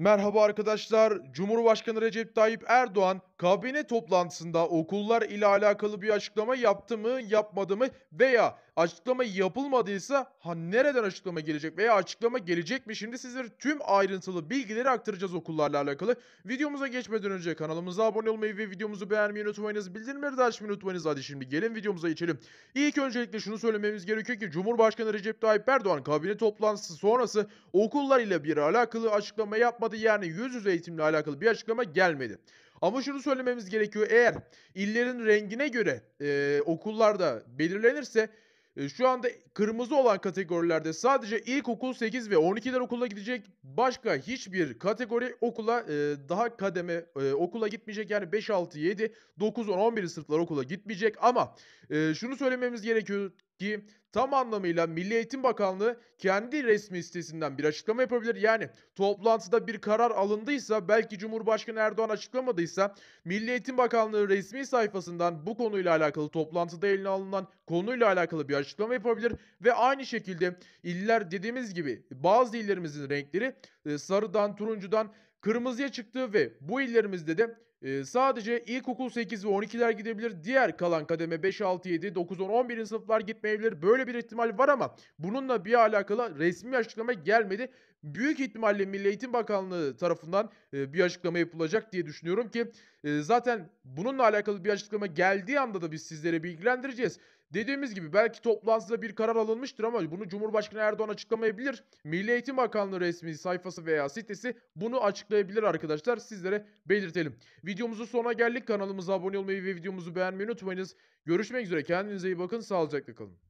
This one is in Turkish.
Merhaba arkadaşlar. Cumhurbaşkanı Recep Tayyip Erdoğan kabine toplantısında okullar ile alakalı bir açıklama yaptı mı, yapmadı mı veya açıklama yapılmadıysa ha nereden açıklama gelecek veya açıklama gelecek mi? Şimdi sizlere tüm ayrıntılı bilgileri aktaracağız okullarla alakalı. Videomuza geçmeden önce kanalımıza abone olmayı ve videomuzu beğenmeyi unutmayınız. Bildirimleri de açmayı unutmayınız. Hadi şimdi gelin videomuza geçelim. İlk öncelikle şunu söylememiz gerekiyor ki Cumhurbaşkanı Recep Tayyip Erdoğan kabine toplantısı sonrası okullar ile bir alakalı açıklama yapmadı olmadı yani yüz yüze eğitimle alakalı bir açıklama gelmedi. Ama şunu söylememiz gerekiyor eğer illerin rengine göre e, okullarda belirlenirse e, şu anda kırmızı olan kategorilerde sadece ilkokul 8 ve 12'den okula gidecek başka hiçbir kategori okula e, daha kademe e, okula gitmeyecek. Yani 5, 6, 7, 9, 10, 11 sınıflar okula gitmeyecek ama e, şunu söylememiz gerekiyor ki tam anlamıyla Milli Eğitim Bakanlığı kendi resmi sitesinden bir açıklama yapabilir. Yani toplantıda bir karar alındıysa belki Cumhurbaşkanı Erdoğan açıklamadıysa Milli Eğitim Bakanlığı resmi sayfasından bu konuyla alakalı toplantıda eline alınan konuyla alakalı bir açıklama yapabilir ve aynı şekilde iller dediğimiz gibi bazı illerimizin renkleri e, sarıdan turuncudan Kırmızıya çıktı ve bu illerimizde de e, sadece ilkokul 8 ve 12'ler gidebilir. Diğer kalan kademe 5, 6, 7, 9, 10, 11. sınıflar gitmeyebilir. Böyle bir ihtimal var ama bununla bir alakalı resmi açıklama gelmedi. Büyük ihtimalle Milli Eğitim Bakanlığı tarafından e, bir açıklama yapılacak diye düşünüyorum ki e, zaten bununla alakalı bir açıklama geldiği anda da biz sizlere bilgilendireceğiz. Dediğimiz gibi belki toplantıda bir karar alınmıştır ama bunu Cumhurbaşkanı Erdoğan açıklamayabilir. Milli Eğitim Bakanlığı resmi sayfası veya sitesi bunu açıklayabilir arkadaşlar. Sizlere belirtelim. Videomuzun sonuna geldik. Kanalımıza abone olmayı ve videomuzu beğenmeyi unutmayınız. Görüşmek üzere. Kendinize iyi bakın. Sağlıcakla kalın.